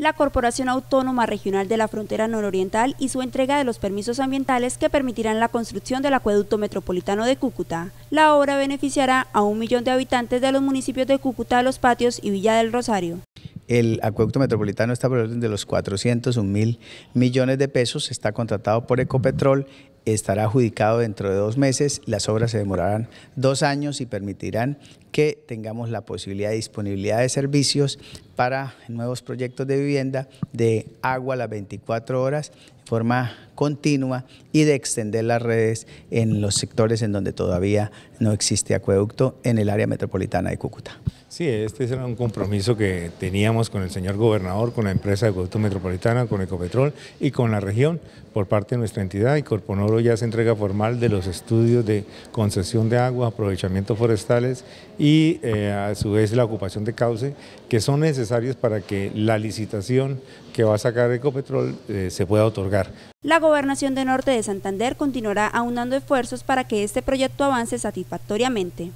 la Corporación Autónoma Regional de la Frontera Nororiental y su entrega de los permisos ambientales que permitirán la construcción del acueducto metropolitano de Cúcuta. La obra beneficiará a un millón de habitantes de los municipios de Cúcuta, Los Patios y Villa del Rosario. El acueducto metropolitano está por orden de los 401 mil millones de pesos, está contratado por Ecopetrol, estará adjudicado dentro de dos meses, las obras se demorarán dos años y permitirán que tengamos la posibilidad de disponibilidad de servicios para nuevos proyectos de vivienda, de agua a las 24 horas de forma continua y de extender las redes en los sectores en donde todavía no existe acueducto en el área metropolitana de Cúcuta. Sí, este era un compromiso que teníamos con el señor gobernador, con la empresa de acueducto metropolitana, con Ecopetrol y con la región por parte de nuestra entidad y Corponoro ya se entrega formal de los estudios de concesión de agua, aprovechamiento forestales y eh, a su vez la ocupación de cauce, que son necesarios para que la licitación que va a sacar Ecopetrol eh, se pueda otorgar. La Gobernación de Norte de Santander continuará aunando esfuerzos para que este proyecto avance satisfactoriamente.